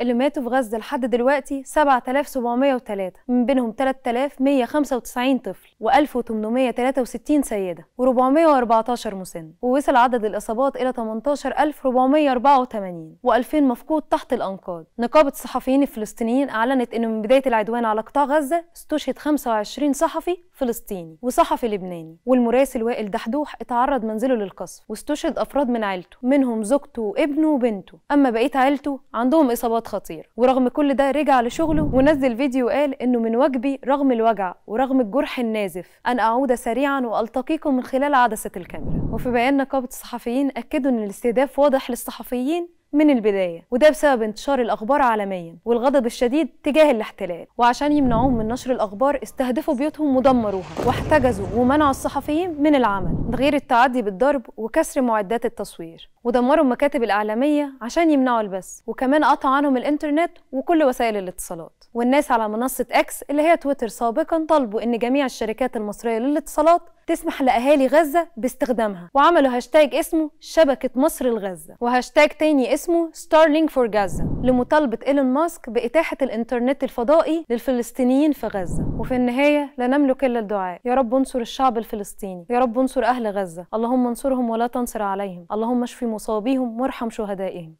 اللي ماتوا في غزة لحد دلوقتي 7703 من بينهم 3195 طفل و1863 سيدة و414 مسن ووصل عدد الإصابات إلى 18484 و2000 مفقود تحت الأنقاض نقابة الصحفيين الفلسطينيين أعلنت أنه من بداية العدوان على قطاع غزة استشهد 25 صحفي فلسطيني وصحفي لبناني والمراسل وائل دحدوح اتعرض منزله للقصف واستشهد أفراد من عيلته منهم زوجته وابنه وبنته أما بقية عيلته عندهم إصابات انضباط خطير ورغم كل ده رجع لشغله ونزل فيديو قال انه من واجبي رغم الوجع ورغم الجرح النازف ان اعود سريعا والتقيكم من خلال عدسه الكاميرا وفي بيان نقابه الصحفيين اكدوا ان الاستهداف واضح للصحفيين من البداية وده بسبب انتشار الأخبار عالميا والغضب الشديد تجاه الاحتلال وعشان يمنعوهم من نشر الأخبار استهدفوا بيوتهم ودمروها واحتجزوا ومنعوا الصحفيين من العمل ده غير التعدي بالضرب وكسر معدات التصوير ودمروا المكاتب الإعلامية عشان يمنعوا البث وكمان قطع عنهم الإنترنت وكل وسائل الاتصالات والناس على منصة إكس اللي هي تويتر سابقا طالبوا إن جميع الشركات المصرية للاتصالات تسمح لأهالي غزة باستخدامها وعملوا هاشتاج اسمه شبكة مصر لغزة وهاشتاج تاني اسمه ستارلينج فور غزة لمطالبة إيلون ماسك بإتاحة الإنترنت الفضائي للفلسطينيين في غزة وفي النهاية لا نملك إلا الدعاء يا رب انصر الشعب الفلسطيني يا رب انصر أهل غزة اللهم انصرهم ولا تنصر عليهم اللهم اشفي مصابيهم وارحم شهدائهم